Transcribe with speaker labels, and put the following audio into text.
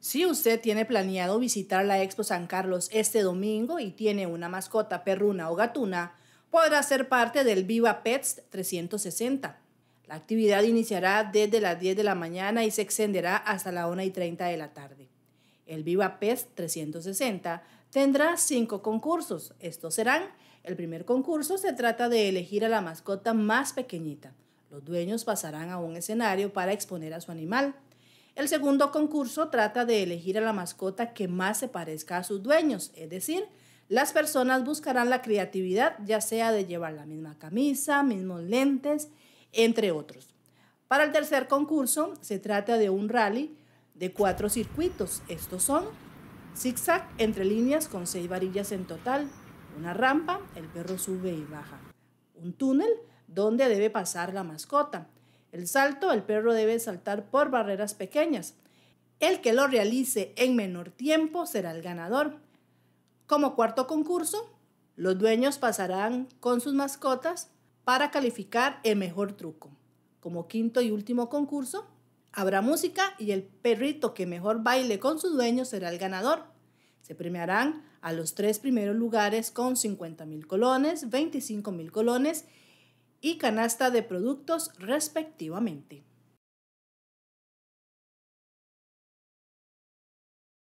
Speaker 1: Si usted tiene planeado visitar la Expo San Carlos este domingo y tiene una mascota perruna o gatuna, podrá ser parte del Viva Pets 360. La actividad iniciará desde las 10 de la mañana y se extenderá hasta la 1 y 30 de la tarde. El Viva Pets 360 tendrá cinco concursos. Estos serán, el primer concurso se trata de elegir a la mascota más pequeñita. Los dueños pasarán a un escenario para exponer a su animal. El segundo concurso trata de elegir a la mascota que más se parezca a sus dueños, es decir, las personas buscarán la creatividad, ya sea de llevar la misma camisa, mismos lentes, entre otros. Para el tercer concurso se trata de un rally de cuatro circuitos. Estos son zigzag entre líneas con seis varillas en total, una rampa, el perro sube y baja, un túnel donde debe pasar la mascota, el salto, el perro debe saltar por barreras pequeñas. El que lo realice en menor tiempo será el ganador. Como cuarto concurso, los dueños pasarán con sus mascotas para calificar el mejor truco. Como quinto y último concurso, habrá música y el perrito que mejor baile con su dueño será el ganador. Se premiarán a los tres primeros lugares con 50.000 colones, 25 mil colones y canasta de productos respectivamente.